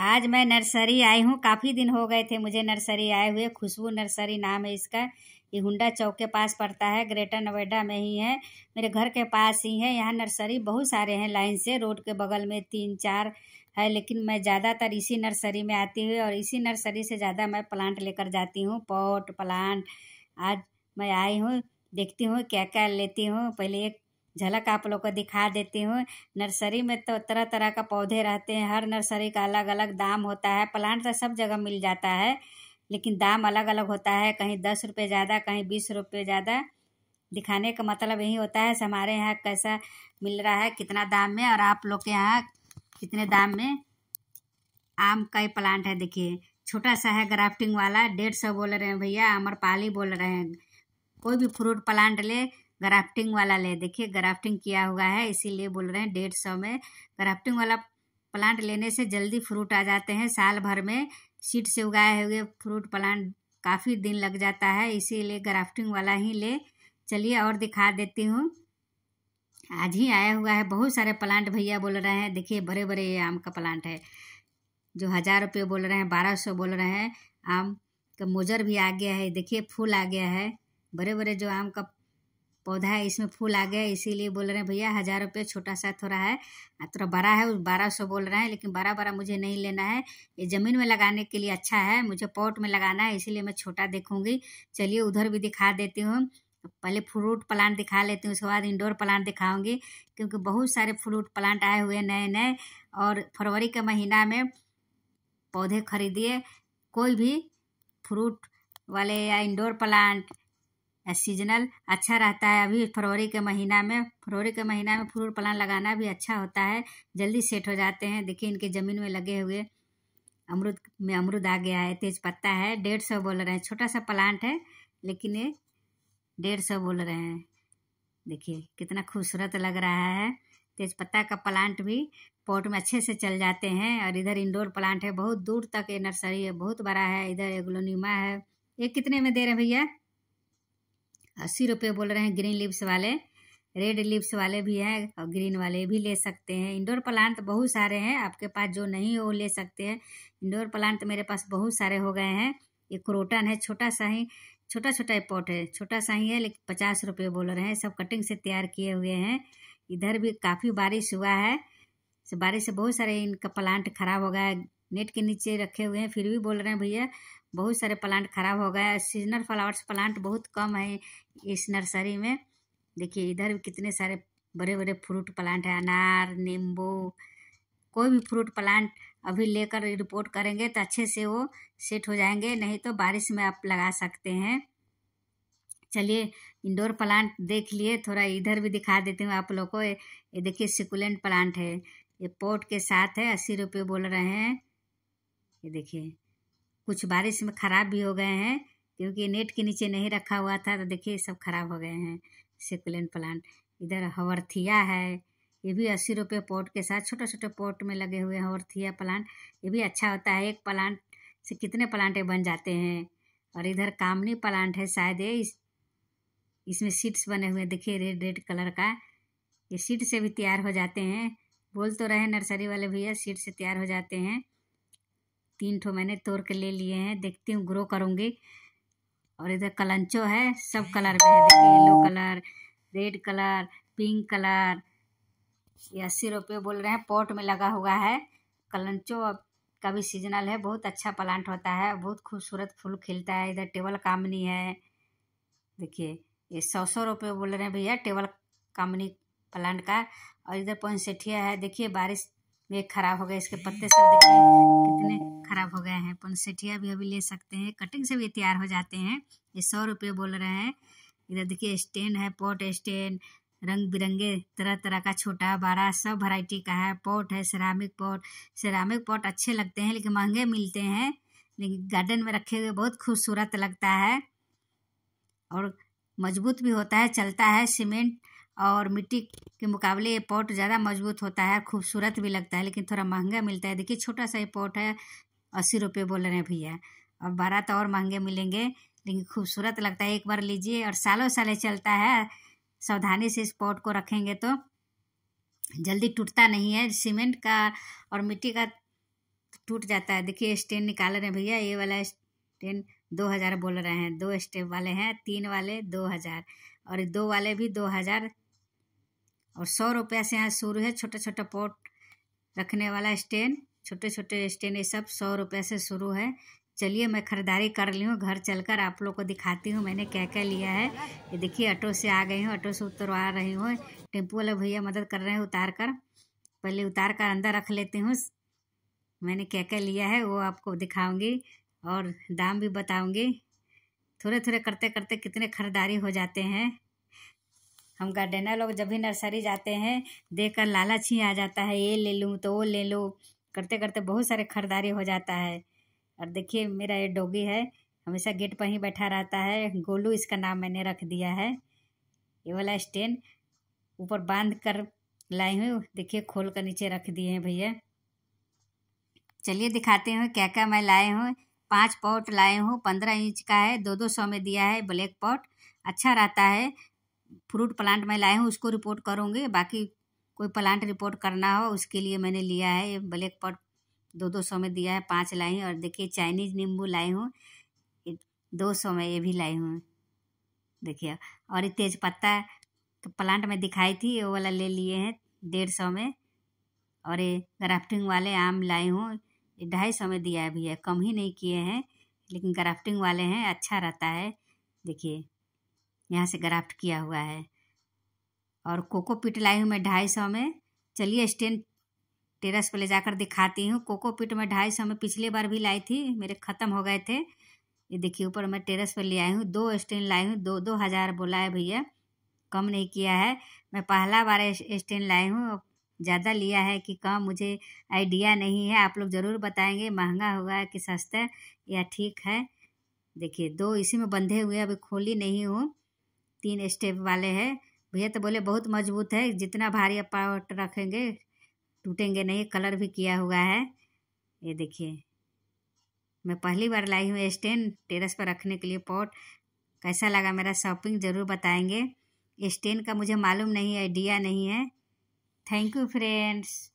आज मैं नर्सरी आई हूँ काफ़ी दिन हो गए थे मुझे नर्सरी आए हुए खुशबू नर्सरी नाम है इसका ये हुंडा चौक के पास पड़ता है ग्रेटर नोएडा में ही है मेरे घर के पास ही है यहाँ नर्सरी बहुत सारे हैं लाइन से रोड के बगल में तीन चार है लेकिन मैं ज़्यादातर इसी नर्सरी में आती हुई और इसी नर्सरी से ज़्यादा मैं प्लांट लेकर जाती हूँ पॉट प्लांट आज मैं आई हूँ देखती हूँ क्या क्या लेती हूँ पहले एक झलक आप लोग को दिखा देती हूँ नर्सरी में तो तरह तरह का पौधे रहते हैं हर नर्सरी का अलग अलग दाम होता है प्लांट तो सब जगह मिल जाता है लेकिन दाम अलग अलग होता है कहीं दस रुपये ज़्यादा कहीं बीस रुपये ज़्यादा दिखाने का मतलब यही होता है हमारे यहाँ कैसा मिल रहा है कितना दाम में और आप लोग के यहाँ कितने दाम में आम का ही प्लांट है देखिए छोटा सा है ग्राफ्टिंग वाला डेढ़ सौ बोल रहे हैं भैया अमरपाली बोल रहे हैं कोई भी फ्रूट प्लांट ले ग्राफ्टिंग वाला ले देखिए ग्राफ्टिंग किया हुआ है इसीलिए बोल रहे हैं डेढ़ सौ में ग्राफ्टिंग वाला प्लांट लेने से जल्दी फ्रूट आ जाते हैं साल भर में सीट से उगाए हुए फ्रूट प्लांट काफ़ी दिन लग जाता है इसीलिए ग्राफ्टिंग वाला ही ले चलिए और दिखा देती हूँ आज ही आया हुआ है बहुत सारे प्लांट भैया बोल रहे हैं देखिए बड़े बड़े ये आम का प्लांट है जो हज़ार रुपये बोल रहे हैं बारह सौ बोल रहे हैं आम का मोजर भी आ गया है देखिए फूल आ गया है बड़े बड़े जो आम का पौधा है इसमें फूल आ गया इसीलिए बोल रहे हैं भैया हज़ार रुपये छोटा सा थोड़ा है थोड़ा बड़ा है बारह सौ बोल रहे हैं लेकिन बड़ा बड़ा मुझे नहीं लेना है ये ज़मीन में लगाने के लिए अच्छा है मुझे पॉट में लगाना है इसीलिए मैं छोटा देखूँगी चलिए उधर भी दिखा देती हूँ पहले फ्रूट प्लांट दिखा लेती हूँ उसके बाद इंडोर प्लांट दिखाऊंगी क्योंकि बहुत सारे फ्रूट प्लांट आए हुए नए नए और फरवरी के महीना में पौधे खरीदिए कोई भी फ्रूट वाले या इंडोर प्लांट सीजनल अच्छा रहता है अभी फरवरी के महीना में फरवरी के महीना में फ्रूट प्लान लगाना भी अच्छा होता है जल्दी सेट हो जाते हैं देखिए इनके ज़मीन में लगे हुए अमरूद में अमरूद आ गया है तेज पत्ता है डेढ़ सौ बोल रहे हैं छोटा सा प्लांट है लेकिन ये डेढ़ सौ बोल रहे हैं देखिए कितना खूबसूरत लग रहा है तेज पत्ता का प्लांट भी पॉट में अच्छे से चल जाते हैं और इधर इंडोर प्लांट है बहुत दूर तक ये नर्सरी है बहुत बड़ा है इधर एग्लोनीमा है ये कितने में दे रहे भैया अस्सी रुपये बोल रहे हैं ग्रीन लिप्स वाले रेड लिप्स वाले भी हैं और ग्रीन वाले भी ले सकते हैं इंडोर प्लांट बहुत सारे हैं आपके पास जो नहीं हो ले सकते हैं इंडोर प्लांट मेरे पास बहुत सारे हो गए हैं ये क्रोटन है छोटा सा ही छोटा छोटा पॉट है छोटा सा ही है लेकिन पचास रुपये बोल रहे हैं सब कटिंग से तैयार किए हुए हैं इधर भी काफ़ी बारिश हुआ है बारिश से बहुत सारे इनका प्लांट खराब हो गया है नेट के नीचे रखे हुए हैं फिर भी बोल रहे हैं भैया बहुत सारे प्लांट खराब हो गया सीजनल फ्लावर्स प्लांट बहुत कम है इस नर्सरी में देखिए इधर भी कितने सारे बड़े बड़े फ्रूट प्लांट है अनार नींबू कोई भी फ्रूट प्लांट अभी लेकर रिपोर्ट करेंगे तो अच्छे से वो सेट हो जाएंगे नहीं तो बारिश में आप लगा सकते हैं चलिए इंडोर प्लांट देख लिए थोड़ा इधर भी दिखा देती हूँ आप लोग को ये देखिए सिकुलेंट प्लांट है ये पोट के साथ है अस्सी रुपये बोल रहे हैं ये देखिए कुछ बारिश में ख़राब भी हो गए हैं क्योंकि नेट के नीचे नहीं रखा हुआ था तो देखिए सब ख़राब हो गए हैं सेकुलेंट प्लांट इधर हवरथिया है ये भी अस्सी रुपये पॉट के साथ छोटे छोटे पॉट में लगे हुए हैं हवरथिया प्लांट ये भी अच्छा होता है एक प्लांट से कितने प्लांटे बन जाते हैं और इधर कामनी प्लांट है शायद ये इस इसमें सीड्स बने हुए देखिए रेड रेड कलर का ये सीट से भी तैयार हो जाते हैं बोल तो रहे नर्सरी वाले भैया सीट से तैयार हो जाते हैं तीन ठो मैंने तोड़ के ले लिए हैं देखती हूँ ग्रो करूँगी और इधर कलंचो है सब कलर में है देखिए yellow colour red colour pink colour ये अस्सी रुपये बोल रहे हैं पॉट में लगा हुआ है कलंचो का भी सीजनल है बहुत अच्छा प्लांट होता है बहुत खूबसूरत फूल खिलता है इधर टेबल कामनी है देखिए ये सौ सौ रुपये बोल रहे हैं भैया टेबल कामनी प्लांट का और इधर पंसेठिया है देखिए बारिश ये खराब हो गए इसके पत्ते सब देखिए कितने खराब हो गए हैं पनसेठिया भी अभी ले सकते हैं कटिंग से भी तैयार हो जाते हैं ये सौ रुपये बोल रहे हैं इधर देखिए स्टैंड है पॉट स्टैंड रंग बिरंगे तरह तरह का छोटा बड़ा सब वैरायटी का है पॉट है सिरामिक पॉट सेरामिक पॉट अच्छे लगते हैं लेकिन महंगे मिलते हैं लेकिन गार्डन में रखे हुए बहुत खूबसूरत लगता है और मजबूत भी होता है चलता है सीमेंट और मिट्टी के मुकाबले ये पॉट ज़्यादा मजबूत होता है खूबसूरत भी लगता है लेकिन थोड़ा महंगा मिलता है देखिए छोटा सा ये पॉट है अस्सी रुपये बोल रहे हैं भैया और तो और महंगे मिलेंगे लेकिन खूबसूरत लगता है एक बार लीजिए और सालों साल चलता है सावधानी से इस पॉट को रखेंगे तो जल्दी टूटता नहीं है सीमेंट का और मिट्टी का टूट जाता है देखिए स्टैंड निकाल रहे हैं भैया ये वाला स्टैंड दो हज़ार बोल रहे हैं दो स्टेप वाले हैं तीन वाले दो हज़ार और दो वाले भी दो हज़ार और सौ रुपया से यहाँ शुरू है छोटा छोटा पॉट रखने वाला स्टैंड छोटे छोटे स्टैंड ये सब सौ रुपये से शुरू है चलिए मैं ख़रीदारी कर ली हूँ घर चलकर आप लोग को दिखाती हूँ मैंने क्या क्या लिया है ये देखिए ऑटो से आ गई हूँ ऑटो से उतरवा रही हूँ टेम्पू वाले भैया मदद कर रहे हैं उतार कर पहले उतार कर अंदर रख लेती हूँ मैंने क्या क्या लिया है वो आपको दिखाऊंगी और दाम भी बताऊंगी थोड़े थोड़े करते करते कितने ख़रीदारी हो जाते हैं हम गार्डनर लोग जब भी नर्सरी जाते हैं देख कर लालच ही आ जाता है ये ले लूँ तो वो ले लो करते करते बहुत सारे खरीदारी हो जाता है और देखिए मेरा ये डोगी है हमेशा गेट पर ही बैठा रहता है गोलू इसका नाम मैंने रख दिया है ये वाला स्टैंड ऊपर बांध कर लाई हूँ देखिए खोल कर नीचे रख दिए हैं भैया चलिए दिखाते हैं क्या क्या मैं लाए हूँ पाँच पॉट लाए हूँ पंद्रह इंच का है दो दो सौ में दिया है ब्लैक पॉट अच्छा रहता है फ्रूट प्लांट मैं लाए हूँ उसको रिपोर्ट करूँगी बाकी कोई प्लांट रिपोर्ट करना हो उसके लिए मैंने लिया है ये ब्लैक पॉट दो दो सौ में दिया है पाँच लाई और देखिए चाइनीज नींबू लाए हूँ दो सौ में ये भी लाई हूँ देखिए और ये तेज पत्ता तो प्लांट में दिखाई थी ये वाला ले लिए हैं डेढ़ सौ में और ये ग्राफ्टिंग वाले आम लाए हूँ ये ढाई सौ में दिया है है कम ही नहीं किए हैं लेकिन ग्राफ्टिंग वाले हैं अच्छा रहता है देखिए यहाँ से ग्राफ्ट किया हुआ है और कोको पिट लाई हूँ मैं ढाई सौ में चलिए स्टैंड टेरस पर ले जाकर दिखाती हूँ कोको पिट मैं ढाई सौ में पिछले बार भी लाई थी मेरे ख़त्म हो गए थे ये देखिए ऊपर मैं टेरस पर ले आई हूँ दो स्टैंड लाई हूँ दो दो हज़ार बोला है भैया कम नहीं किया है मैं पहला बार स्टैंड लाई हूँ ज़्यादा लिया है कि कम मुझे आइडिया नहीं है आप लोग ज़रूर बताएंगे महंगा होगा कि सस्ता या ठीक है देखिए दो इसी में बंधे हुए अभी खोली नहीं हूँ तीन स्टेप वाले हैं भैया तो बोले बहुत मजबूत है जितना भारी आप रखेंगे टूटेंगे नहीं कलर भी किया हुआ है ये देखिए मैं पहली बार लाई हूँ स्टैंड टेरेस पर रखने के लिए पॉट कैसा लगा मेरा शॉपिंग ज़रूर बताएंगे स्टैंड का मुझे मालूम नहीं आइडिया नहीं है थैंक यू फ्रेंड्स